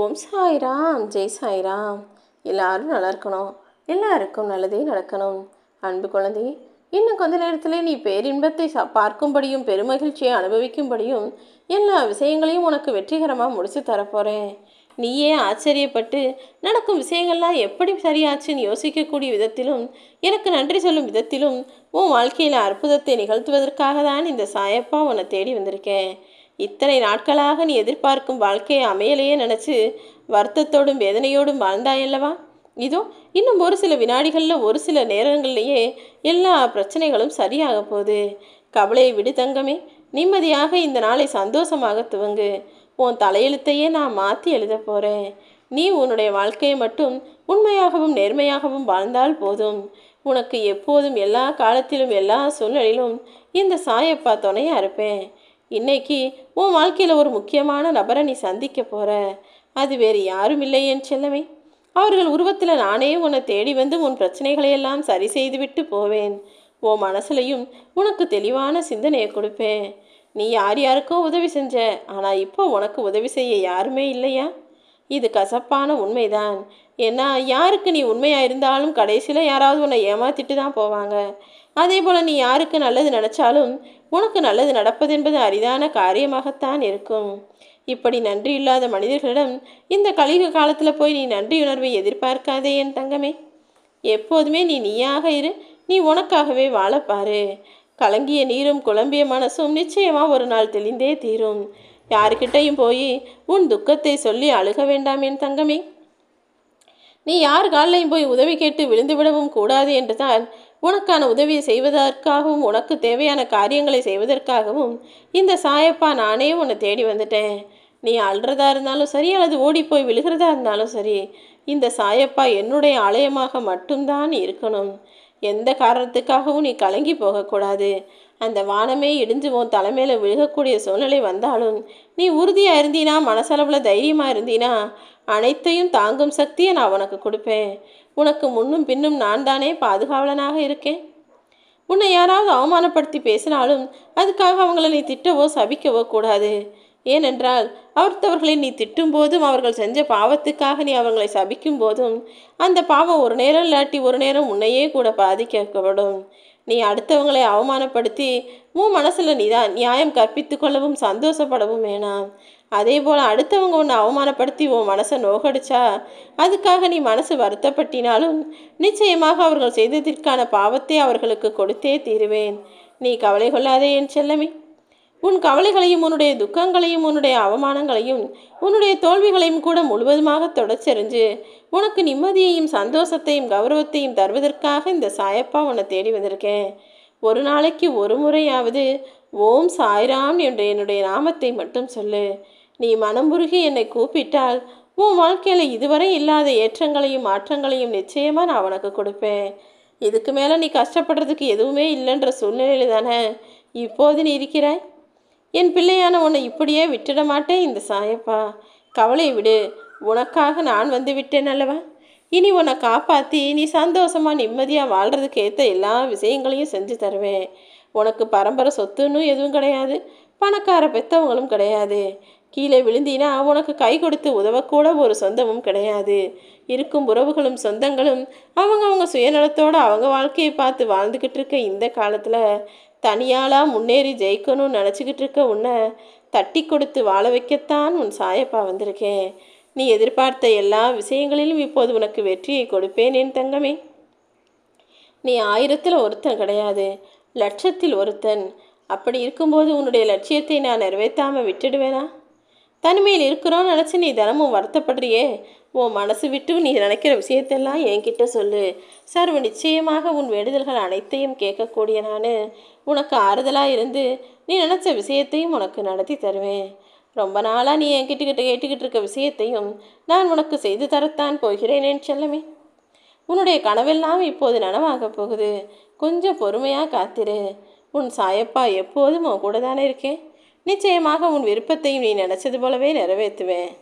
ஓம் சாய்ராம் ஜெய் சாய்ராம் எல்லாரும் நல்லா இருக்கணும் எல்லாருக்கும் நல்லதே நடக்கணும் அன்பு குழந்தை இன்னும் கொஞ்ச நேரத்தில் நீ பேரின்பத்தை சா பார்க்கும்படியும் பெருமகிழ்ச்சியை அனுபவிக்கும்படியும் எல்லா விஷயங்களையும் உனக்கு வெற்றிகரமாக முடித்து தரப்போகிறேன் நீயே ஆச்சரியப்பட்டு நடக்கும் விஷயங்கள்லாம் எப்படி சரியாச்சுன்னு யோசிக்கக்கூடிய விதத்திலும் எனக்கு நன்றி சொல்லும் விதத்திலும் உன் வாழ்க்கையில் அற்புதத்தை நிகழ்த்துவதற்காக தான் இந்த சாயப்பா உன்னை தேடி வந்திருக்கேன் இத்தனை நாட்களாக நீ எதிர்பார்க்கும் வாழ்க்கையை அமையலையே நினச்சி வருத்தத்தோடும் வேதனையோடும் வாழ்ந்தாயல்லவா இதோ இன்னும் ஒரு சில வினாடிகளில் ஒரு சில நேரங்கள்லேயே எல்லா பிரச்சனைகளும் சரியாக போகுது கவலையை விடு தங்கமே நிம்மதியாக இந்த நாளை சந்தோஷமாக துவங்கு உன் தலையெழுத்தையே நான் மாற்றி எழுத போகிறேன் நீ உன்னுடைய வாழ்க்கையை மட்டும் உண்மையாகவும் நேர்மையாகவும் வாழ்ந்தால் போதும் உனக்கு எப்போதும் எல்லா காலத்திலும் எல்லா சூழ்நிலையிலும் இந்த சாயப்பா துணையாக இருப்பேன் இன்னைக்கு உன் வாழ்க்கையில் ஒரு முக்கியமான நபரை நீ சந்திக்க போகிற அது வேறு யாரும் இல்லை என் அவர்கள் உருவத்தில் நானே உன்னை தேடி வந்து உன் பிரச்சனைகளையெல்லாம் சரி விட்டு போவேன் உன் மனசுலையும் உனக்கு தெளிவான சிந்தனையை கொடுப்பேன் நீ யார் யாருக்கோ உதவி செஞ்ச ஆனால் இப்போ உனக்கு உதவி செய்ய யாருமே இல்லையா இது கசப்பான உண்மைதான் ஏன்னா யாருக்கு நீ உண்மையாக இருந்தாலும் கடைசியில் யாராவது உன்னை ஏமாத்திட்டு தான் போவாங்க அதே போல் நீ யாருக்கு நல்லது நினச்சாலும் உனக்கு நல்லது நடப்பது என்பது அரிதான காரியமாகத்தான் இருக்கும் இப்படி நன்றி இல்லாத மனிதர்களிடம் இந்த கலிக காலத்தில் போய் நீ நன்றியுணர்வை எதிர்பார்க்காதே என் தங்கமே எப்போதுமே நீ நீயாக இரு நீ உனக்காகவே வாழப்பாரு கலங்கிய நீரும் குழம்பிய மனசும் நிச்சயமாக ஒரு நாள் தெளிந்தே தீரும் யாருக்கிட்டையும் போய் உன் துக்கத்தை சொல்லி அழுக வேண்டாம் என் தங்கமே நீ யார் காலையும் போய் உதவி கேட்டு விழுந்துவிடவும் கூடாது என்றுதான் உனக்கான உதவியை செய்வதற்காகவும் உனக்கு தேவையான காரியங்களை செய்வதற்காகவும் இந்த சாயப்பா நானே உன்னை தேடி வந்துட்டேன் நீ அழுறதா இருந்தாலும் சரி அல்லது ஓடிப்போய் விழுகிறதா இருந்தாலும் சரி இந்த சாயப்பா என்னுடைய ஆலயமாக மட்டும்தான் இருக்கணும் எந்த காரணத்துக்காகவும் நீ கலங்கி போகக்கூடாது அந்த வானமே இடிஞ்சு உன் தலைமையில் விழுகக்கூடிய சூழ்நிலை வந்தாலும் நீ உறுதியாக இருந்தீனா மனசளவில் தைரியமாக இருந்தீனா அனைத்தையும் தாங்கும் சக்தியை நான் உனக்கு கொடுப்பேன் உனக்கு முன்னும் பின்னும் நான் தானே பாதுகாவலனாக இருக்கேன் உன்னை யாராவது அவமானப்படுத்தி பேசினாலும் அதுக்காக அவங்கள நீ திட்டவோ சபிக்கவோ கூடாது ஏனென்றால் அவர்த்தவர்களை நீ திட்டும் போதும் அவர்கள் செஞ்ச பாவத்துக்காக நீ அவர்களை சபிக்கும் போதும் அந்த பாவம் ஒரு நேரம் இல்லாட்டி ஒரு நேரம் உன்னையே கூட பாதிக்கப்படும் நீ அடுத்தவங்களை அவமானப்படுத்தி உன் மனசில் நீ தான் நியாயம் கற்பித்து கொள்ளவும் சந்தோஷப்படவும் வேணாம் அதே போல் அடுத்தவங்க உன்னை அவமானப்படுத்தி உன் மனசை நோகடிச்சா அதுக்காக நீ மனசு வருத்தப்பட்டினாலும் நிச்சயமாக அவர்கள் செய்ததற்கான பாவத்தை அவர்களுக்கு கொடுத்தே தீருவேன் நீ கவலை கொள்ளாதே என் செல்லமே உன் கவலைகளையும் உன்னுடைய துக்கங்களையும் உன்னுடைய அவமானங்களையும் உன்னுடைய தோல்விகளையும் கூட முழுவதுமாக தொடச்செறிஞ்சு உனக்கு நிம்மதியையும் சந்தோஷத்தையும் கௌரவத்தையும் தருவதற்காக இந்த சாயப்பா உன்னை தேடி வந்திருக்கேன் ஒரு நாளைக்கு ஒரு முறையாவது ஓம் சாய்ராம் என்ற என்னுடைய நாமத்தை மட்டும் சொல்லு நீ மனமுருகி என்னை கூப்பிட்டால் உன் வாழ்க்கையில் இதுவரை இல்லாத ஏற்றங்களையும் மாற்றங்களையும் நிச்சயமாக நான் உனக்கு கொடுப்பேன் இதுக்கு மேலே நீ கஷ்டப்படுறதுக்கு எதுவுமே இல்லைன்ற சூழ்நிலையில் தானே இப்போது நீ இருக்கிறாய் என் பிள்ளையான உன்னை இப்படியே விட்டுட மாட்டேன் இந்த சாயப்பா கவலை விடு உனக்காக நான் வந்து விட்டேன் அல்லவா இனி உன்னை காப்பாற்றி நீ சந்தோஷமாக நிம்மதியாக வாழ்கிறதுக்கு ஏற்ற எல்லா விஷயங்களையும் செஞ்சு தருவேன் உனக்கு பரம்பரை சொத்துன்னு எதுவும் கிடையாது பணக்கார பெற்றவங்களும் கிடையாது கீழே விழுந்தினா உனக்கு கை கொடுத்து உதவக்கூட ஒரு சொந்தமும் கிடையாது இருக்கும் உறவுகளும் சொந்தங்களும் அவங்கவுங்க சுயநலத்தோடு அவங்க வாழ்க்கையை பார்த்து வாழ்ந்துக்கிட்டு இருக்க இந்த காலத்தில் தனியாளாக முன்னேறி ஜெயிக்கணும்னு நினச்சிக்கிட்டு இருக்க உன்னை தட்டி கொடுத்து வாழ வைக்கத்தான் உன் சாயப்பா வந்திருக்கேன் நீ எதிர்பார்த்த எல்லா விஷயங்களிலும் இப்போது உனக்கு வெற்றியை கொடுப்பேன் என் தங்கமே நீ ஆயிரத்தில் ஒருத்தன் கிடையாது லட்சத்தில் ஒருத்தன் அப்படி இருக்கும்போது உன்னுடைய லட்சியத்தை நான் நிறைவேற்றாமல் விட்டுடுவேனா தனிமையில் இருக்கிறோன்னு நினச்சி நீ தினமும் வருத்தப்படுறியே உன் மனசு விட்டு நீ நினைக்கிற விஷயத்தெல்லாம் என்கிட்ட சொல்லு சர்வ நிச்சயமாக உன் வேண்டுதல்கள் அனைத்தையும் கேட்கக்கூடிய நான் உனக்கு ஆறுதலாக இருந்து நீ நினச்ச விஷயத்தையும் உனக்கு நடத்தி தருவேன் ரொம்ப நாளாக நீ என்கிட்ட கிட்ட கேட்டுக்கிட்டு இருக்க விஷயத்தையும் நான் உனக்கு செய்து தரத்தான் போகிறேனேன் செல்லமே உன்னுடைய கனவெல்லாம் இப்போது நனவாக போகுது கொஞ்சம் பொறுமையாக காத்திரு உன் சாயப்பா எப்போதும் உன் கூட தானே இருக்கேன் நிச்சயமாக உன் விருப்பத்தையும் நீ நினச்சது போலவே நிறைவேற்றுவேன்